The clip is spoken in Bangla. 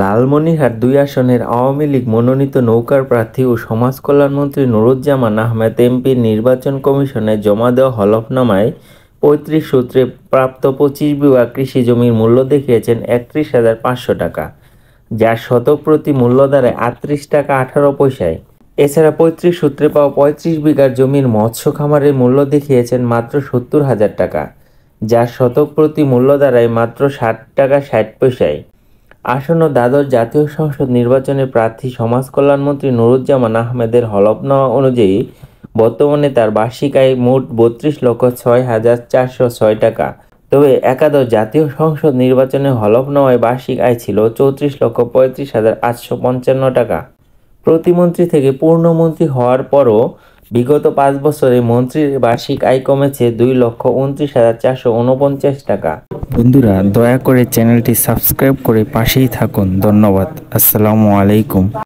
লালমনিরহাট দুই আসনের আওয়ামী লীগ মনোনীত নৌকার প্রার্থী ও সমাজ কল্যাণমন্ত্রী নুরুজ্জামান আহমেদ এমপি নির্বাচন কমিশনে জমা দেওয়া হলফনামায় পঁয়ত্রিশ সূত্রে প্রাপ্ত পঁচিশ বিঘা কৃষি জমির মূল্য দেখিয়েছেন একত্রিশ হাজার পাঁচশো টাকা যার শতক প্রতি মূল্য দাঁড়ায় আটত্রিশ টাকা আঠারো পয়সায় এছাড়া পঁয়ত্রিশ সূত্রে পাওয়া পঁয়ত্রিশ বিঘার জমির মৎস্য খামারের মূল্য দেখিয়েছেন মাত্র সত্তর হাজার টাকা যার শতক প্রতি মূল্য দাঁড়ায় মাত্র ষাট টাকা ষাট পয়সায় আসন্ন দ্বাদশ জাতীয় সংসদ নির্বাচনে প্রার্থী সমাজ কল্যাণমন্ত্রী নুরুজ্জামান আহমেদের নেওয়া অনুযায়ী বর্তমানে তার বার্ষিক আয় মোট বত্রিশ লক্ষ ছয় হাজার চারশো ছয় টাকা তবে একাদশ জাতীয় সংসদ নির্বাচনে নেওয়ায় বার্ষিক আয় ছিল চৌত্রিশ লক্ষ পঁয়ত্রিশ হাজার আটশো পঞ্চান্ন টাকা প্রতিমন্ত্রী থেকে পূর্ণমন্ত্রী হওয়ার পরও বিগত পাঁচ বছরে মন্ত্রীর বার্ষিক আয় কমেছে দুই লক্ষ উনত্রিশ হাজার চারশো উনপঞ্চাশ টাকা বন্ধুরা দয়া করে চ্যানেলটি সাবস্ক্রাইব করে পাশেই থাকুন ধন্যবাদ আসসালামু আলাইকুম